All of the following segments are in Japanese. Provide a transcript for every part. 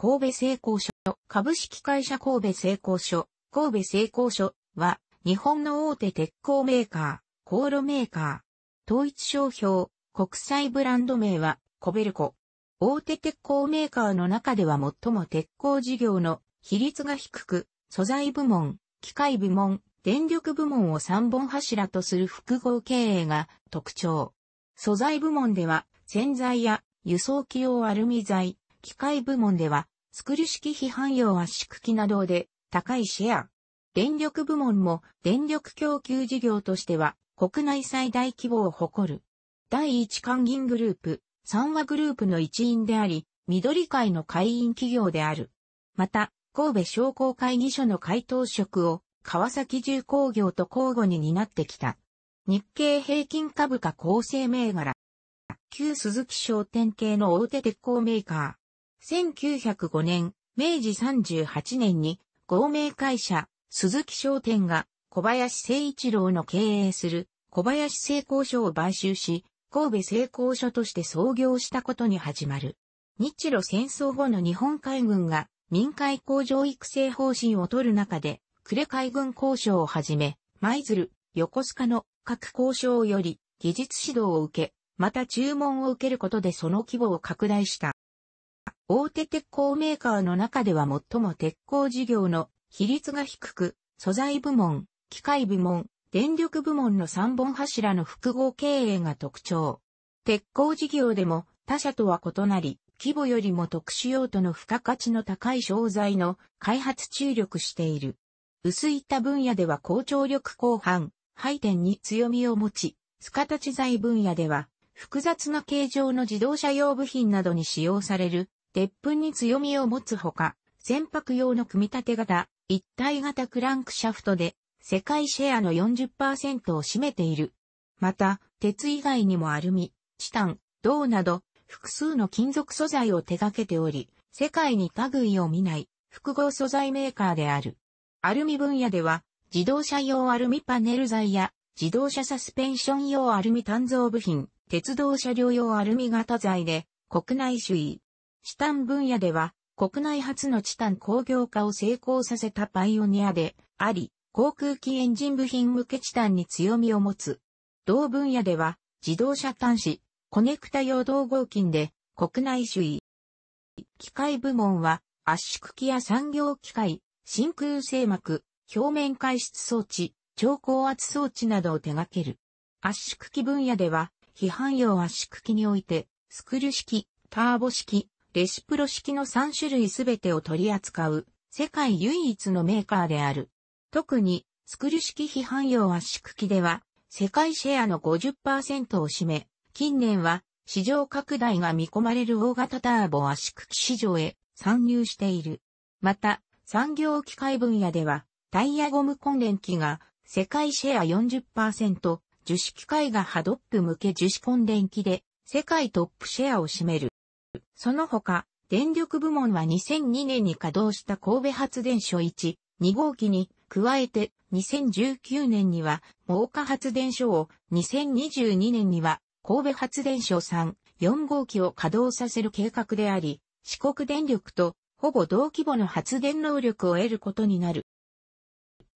神戸製鋼所、株式会社神戸製鋼所、神戸製鋼所は、日本の大手鉄鋼メーカー、航路メーカー。統一商標、国際ブランド名は、コベルコ。大手鉄鋼メーカーの中では最も鉄鋼事業の比率が低く、素材部門、機械部門、電力部門を三本柱とする複合経営が特徴。素材部門では、洗剤や輸送機用アルミ材、機械部門では、スクリュ式批判用圧縮機などで高いシェア。電力部門も電力供給事業としては国内最大規模を誇る。第一関銀グループ、三和グループの一員であり、緑会の会員企業である。また、神戸商工会議所の回答職を川崎重工業と交互に担ってきた。日経平均株価構成銘柄。旧鈴木商店系の大手鉄鋼メーカー。1905年、明治38年に合名会社、鈴木商店が小林誠一郎の経営する小林製鋼所を買収し、神戸製鋼所として創業したことに始まる。日露戦争後の日本海軍が民海工場育成方針を取る中で、呉海軍交渉をはじめ、舞鶴、横須賀の各交渉より技術指導を受け、また注文を受けることでその規模を拡大した。大手鉄鋼メーカーの中では最も鉄鋼事業の比率が低く、素材部門、機械部門、電力部門の3本柱の複合経営が特徴。鉄鋼事業でも他社とは異なり、規模よりも特殊用途の付加価値の高い商材の開発注力している。薄板分野では高張力後半、配点に強みを持ち、スカタチ材分野では複雑な形状の自動車用部品などに使用される鉄粉に強みを持つほか、船舶用の組み立て型、一体型クランクシャフトで、世界シェアの40%を占めている。また、鉄以外にもアルミ、チタン、銅など、複数の金属素材を手掛けており、世界に類を見ない複合素材メーカーである。アルミ分野では、自動車用アルミパネル材や、自動車サスペンション用アルミ鍛造部品、鉄道車両用アルミ型材で、国内首位、チタン分野では、国内初のチタン工業化を成功させたパイオニアであり、航空機エンジン部品向けチタンに強みを持つ。同分野では、自動車端子、コネクタ用同合金で、国内首位。機械部門は、圧縮機や産業機械、真空性膜、表面回質装置、超高圧装置などを手掛ける。圧縮機分野では、批判用圧縮機において、スクリュ式、ターボ式、レシプロ式の3種類すべてを取り扱う、世界唯一のメーカーである。特に、スクル式批判用圧縮機では、世界シェアの50%を占め、近年は、市場拡大が見込まれる大型ターボ圧縮機市場へ参入している。また、産業機械分野では、タイヤゴム関連機が世界シェア40%、樹脂機械がハドップ向け樹脂関連機で世界トップシェアを占める。その他、電力部門は2002年に稼働した神戸発電所1、2号機に加えて2019年には真火発電所を2022年には神戸発電所3、4号機を稼働させる計画であり、四国電力とほぼ同規模の発電能力を得ることになる。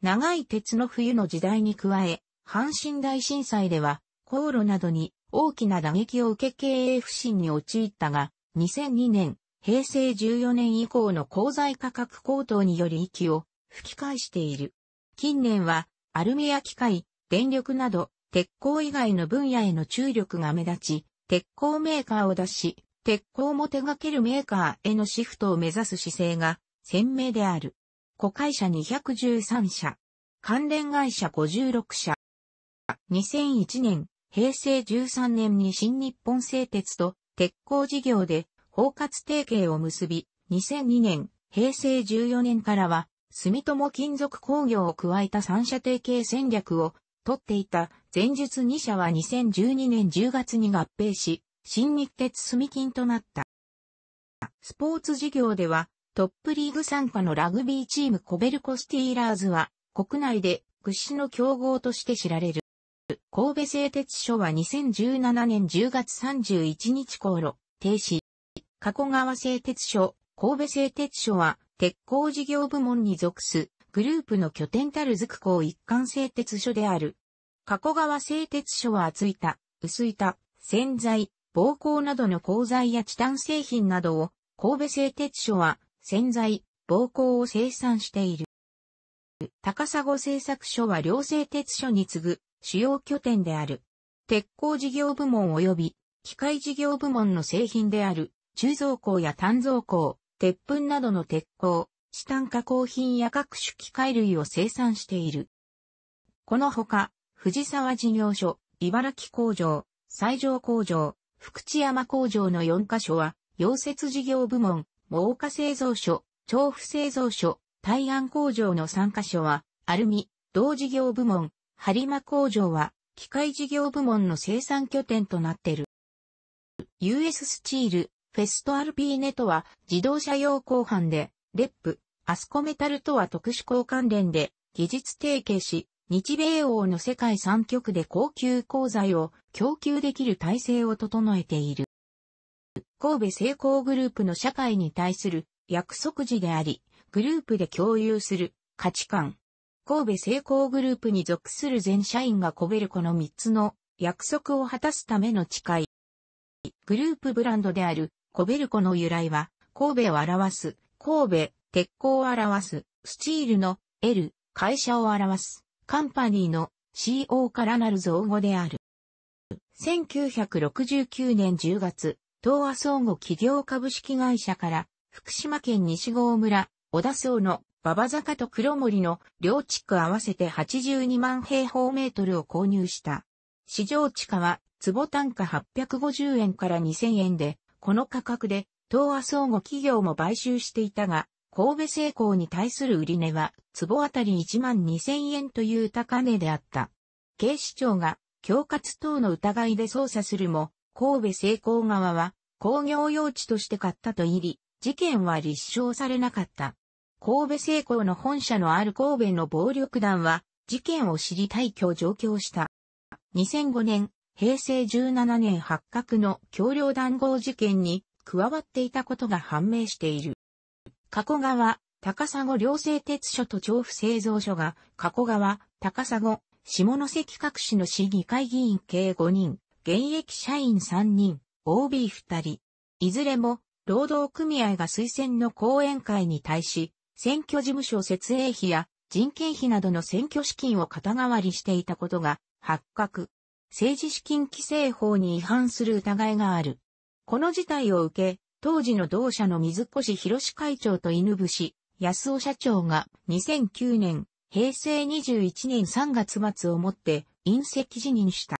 長い鉄の冬の時代に加え、阪神大震災では、航路などに大きな打撃を受け経営不振に陥ったが、2002年、平成14年以降の鋼材価格高騰により息を吹き返している。近年は、アルミや機械、電力など、鉄鋼以外の分野への注力が目立ち、鉄鋼メーカーを出し、鉄鋼も手掛けるメーカーへのシフトを目指す姿勢が鮮明である。子会社213社。関連会社56社。2001年、平成13年に新日本製鉄と鉄鋼事業で包括提携を結び、2002年、平成14年からは、住友金属工業を加えた三社提携戦略を取っていた前述2社は2012年10月に合併し、新日鉄住金となった。スポーツ事業では、トップリーグ参加のラグビーチームコベルコスティーラーズは、国内で屈指の競合として知られる。神戸製鉄所は2017年10月31日頃、停止。加古川製鉄所、神戸製鉄所は、鉄鋼事業部門に属す、グループの拠点たるずく港一貫製鉄所である。加古川製鉄所は厚板、薄板、洗剤、防鋼などの鋼材やチタン製品などを、神戸製鉄所は、洗剤、防鋼を生産している。高砂製作所は両製鉄所に次ぐ主要拠点である。鉄鋼事業部門及び機械事業部門の製品である鋳造工や炭造工、鉄粉などの鉄鋼、チタン加工品や各種機械類を生産している。このほか、藤沢事業所、茨城工場、西条工場、福知山工場の4カ所は、溶接事業部門、真岡製造所、調布製造所、大安工場の3カ所は、アルミ、同事業部門、播磨工場は、機械事業部門の生産拠点となっている。US スチール、フェストアルピーネとは、自動車用鋼板で、レップ、アスコメタルとは特殊鋼関連で、技術提携し、日米欧の世界3極で高級鋼材を供給できる体制を整えている。神戸成功グループの社会に対する約束時であり、グループで共有する価値観、神戸成功グループに属する全社員がコベルコの3つの約束を果たすための誓い。グループブランドであるコベルコの由来は、神戸を表す、神戸、鉄鋼を表す、スチールの L、会社を表す、カンパニーの CO からなる造語である。1969年10月、東亜総合企業株式会社から、福島県西郷村、小田総の馬場坂と黒森の両地区合わせて82万平方メートルを購入した。市場地価は坪単価850円から2000円で、この価格で東亜相互企業も買収していたが、神戸製鋼に対する売値は坪あたり1万2000円という高値であった。警視庁が恐喝等の疑いで捜査するも、神戸製鋼側は工業用地として買ったと言い、事件は立証されなかった。神戸成功の本社のある神戸の暴力団は、事件を知り退去上京した。2005年、平成17年発覚の橋梁談合事件に加わっていたことが判明している。加古川、高砂両製鉄所と調布製造所が、加古川、高砂、下関各市の市議会議員計5人、現役社員3人、OB2 人。いずれも、労働組合が推薦の講演会に対し、選挙事務所設営費や人件費などの選挙資金を肩代わりしていたことが発覚。政治資金規正法に違反する疑いがある。この事態を受け、当時の同社の水越博士会長と犬伏、安尾社長が2009年、平成21年3月末をもって隕石辞任した。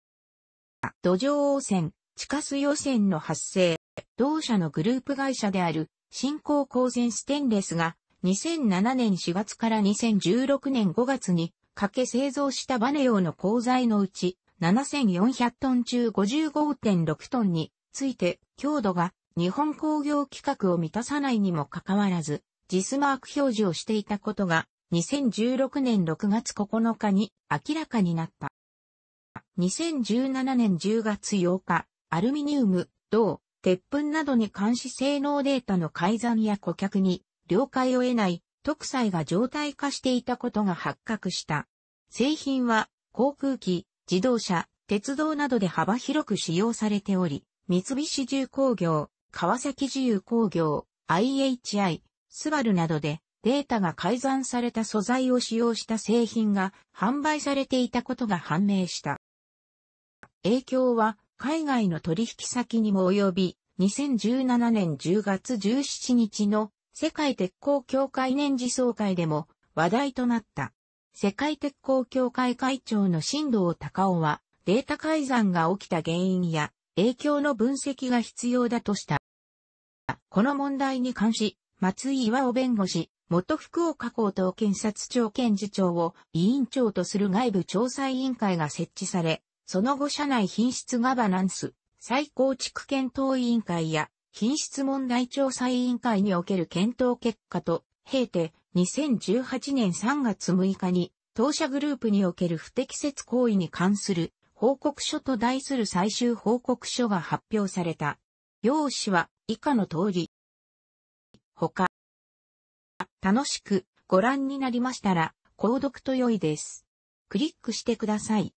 土壌汚染、地下水汚染の発生、同社のグループ会社である新興公然ステンレスが2007年4月から2016年5月にかけ製造したバネ用の鋼材のうち7400トン中55.6トンについて強度が日本工業規格を満たさないにもかかわらずジスマーク表示をしていたことが2016年6月9日に明らかになった。2017年10月8日、アルミニウム、銅、鉄粉などに監視性能データの改ざんや顧客に了解を得ない特裁が常態化していたことが発覚した。製品は航空機、自動車、鉄道などで幅広く使用されており、三菱重工業、川崎自由工業、IHI、スバルなどでデータが改ざんされた素材を使用した製品が販売されていたことが判明した。影響は海外の取引先にも及び、2017年10月17日の世界鉄鋼協会年次総会でも話題となった。世界鉄鋼協会会長の新藤隆夫は、データ改ざんが起きた原因や影響の分析が必要だとした。この問題に関し、松井岩尾弁護士、元福岡高等検察庁検事長を委員長とする外部調査委員会が設置され、その後社内品質ガバナンス、再構築検討委員会や品質問題調査委員会における検討結果と、経て2018年3月6日に、当社グループにおける不適切行為に関する報告書と題する最終報告書が発表された。用紙は以下の通り。他。楽しくご覧になりましたら、購読と良いです。クリックしてください。